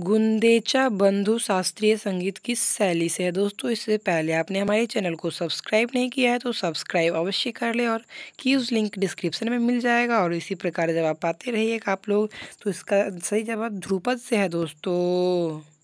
गुंदेचा बंधु शास्त्रीय संगीत किस शैली से है दोस्तों इससे पहले आपने हमारे चैनल को सब्सक्राइब नहीं किया है तो सब्सक्राइब अवश्य कर ले और की उस लिंक डिस्क्रिप्शन में मिल जाएगा और इसी प्रकार जवाब पाते रहिएगा आप लोग तो इसका सही जवाब ध्रुपद से है दोस्तों